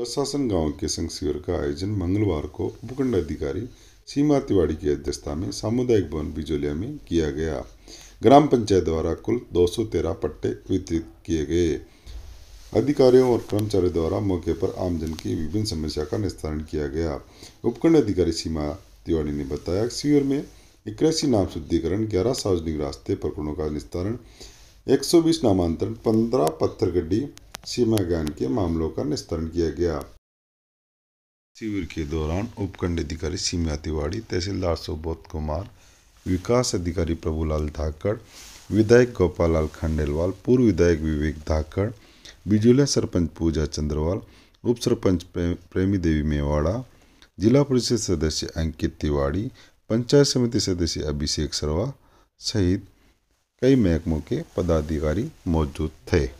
प्रशासन गांव के संघ शिविर का आयोजन मंगलवार को उपखंड अधिकारी सीमा तिवाड़ी की अध्यक्षता में सामुदायिक भवन बिजोलिया में किया गया ग्राम पंचायत द्वारा कुल 213 पट्टे वितरित किए गए अधिकारियों और कर्मचारियों द्वारा मौके पर आमजन की विभिन्न समस्या का निस्तारण किया गया उपखंड अधिकारी सीमा तिवाड़ी ने बताया शिविर में इक्यासी नाम शुद्धिकरण ग्यारह सार्वजनिक रास्ते प्रकरणों का निस्तारण 120 नामांतरण 15 पत्थर गड्डी सीमा ज्ञान के मामलों का निस्तारण किया गया शिविर के दौरान उपखंड अधिकारी सीमा तिवाड़ी तहसीलदार सुबोध कुमार विकास अधिकारी प्रभुलाल धाकड़ विधायक गोपाल लाल खंडेलवाल पूर्व विधायक विवेक धाकड़ बिजुलिया सरपंच पूजा चंद्रवाल उप सरपंच प्रेमी देवी मेवाड़ा जिला परिषद सदस्य अंकित तिवाड़ी पंचायत समिति सदस्य अभिषेक सरवा सहित कई महकमों के पदाधिकारी मौजूद थे